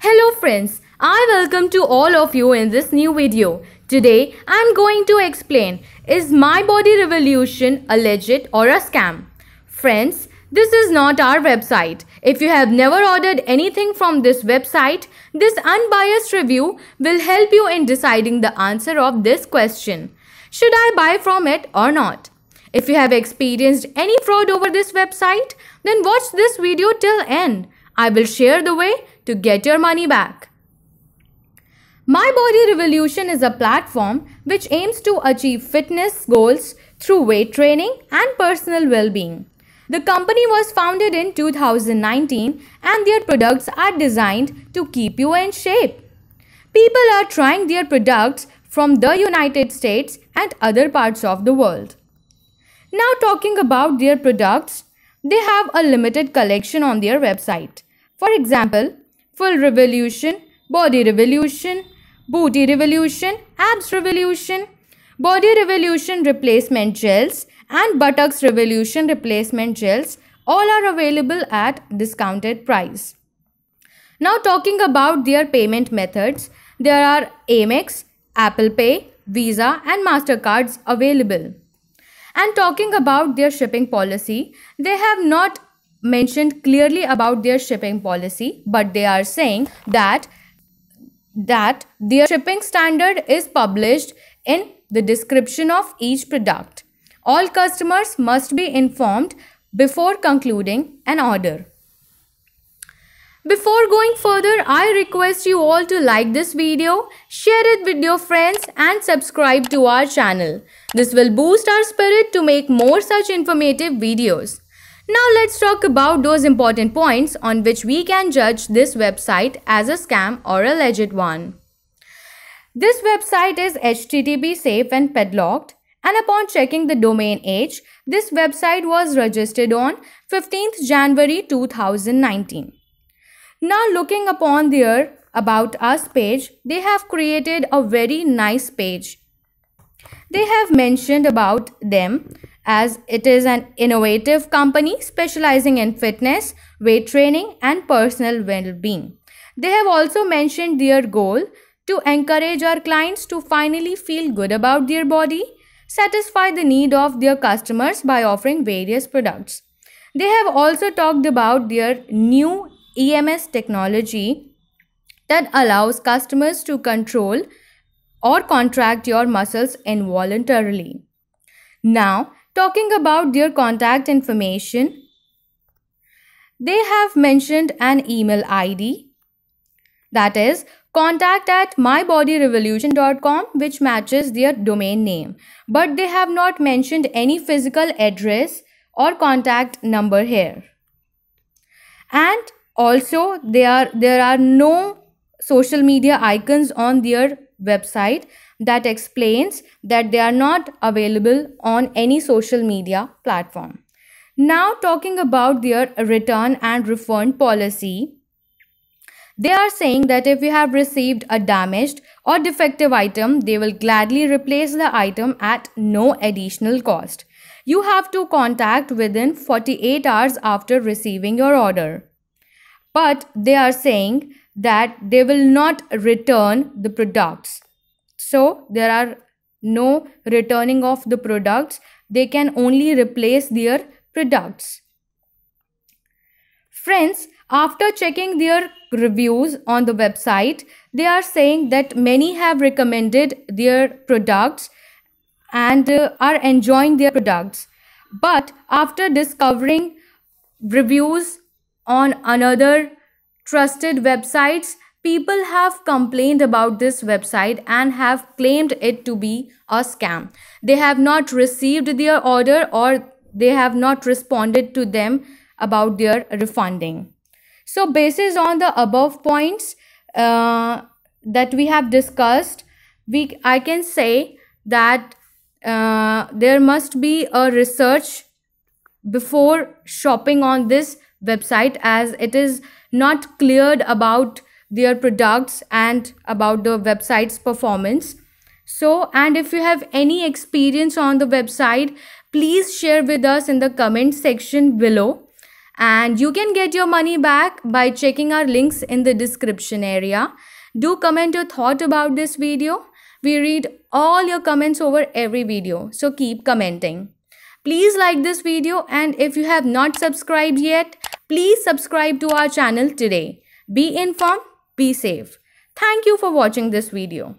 Hello friends, I welcome to all of you in this new video. Today, I am going to explain, is My Body Revolution a legit or a scam? Friends, this is not our website. If you have never ordered anything from this website, this unbiased review will help you in deciding the answer of this question. Should I buy from it or not? If you have experienced any fraud over this website, then watch this video till end. I will share the way to get your money back. My Body Revolution is a platform which aims to achieve fitness goals through weight training and personal well-being. The company was founded in 2019 and their products are designed to keep you in shape. People are trying their products from the United States and other parts of the world. Now talking about their products, they have a limited collection on their website. For example, Full Revolution, Body Revolution, Booty Revolution, Abs Revolution, Body Revolution Replacement Gels, and buttocks revolution replacement gels all are available at discounted price. Now talking about their payment methods, there are Amex, Apple Pay, Visa and MasterCards available. And talking about their shipping policy, they have not mentioned clearly about their shipping policy, but they are saying that that their shipping standard is published in the description of each product. All customers must be informed before concluding an order. Before going further, I request you all to like this video, share it with your friends and subscribe to our channel. This will boost our spirit to make more such informative videos. Now let's talk about those important points on which we can judge this website as a scam or a legit one. This website is HTTP safe and padlocked. And upon checking the domain age, this website was registered on 15th January 2019. Now looking upon their About Us page, they have created a very nice page. They have mentioned about them as it is an innovative company specializing in fitness, weight training and personal well-being. They have also mentioned their goal to encourage our clients to finally feel good about their body satisfy the need of their customers by offering various products. They have also talked about their new EMS technology that allows customers to control or contract your muscles involuntarily. Now, talking about their contact information, they have mentioned an email ID that is contact at mybodyrevolution.com which matches their domain name but they have not mentioned any physical address or contact number here and also there are there are no social media icons on their website that explains that they are not available on any social media platform. Now, talking about their return and refund policy, they are saying that if you have received a damaged or defective item, they will gladly replace the item at no additional cost. You have to contact within 48 hours after receiving your order. But they are saying that they will not return the products. So there are no returning of the products. They can only replace their products. Friends, after checking their reviews on the website, they are saying that many have recommended their products and uh, are enjoying their products. But after discovering reviews on another trusted websites, people have complained about this website and have claimed it to be a scam. They have not received their order or they have not responded to them about their refunding. So basis on the above points uh, that we have discussed, we I can say that uh, there must be a research before shopping on this website as it is not cleared about their products and about the website's performance. So, and if you have any experience on the website, please share with us in the comment section below and you can get your money back by checking our links in the description area. Do comment your thought about this video. We read all your comments over every video, so keep commenting. Please like this video and if you have not subscribed yet, please subscribe to our channel today. Be informed, be safe. Thank you for watching this video.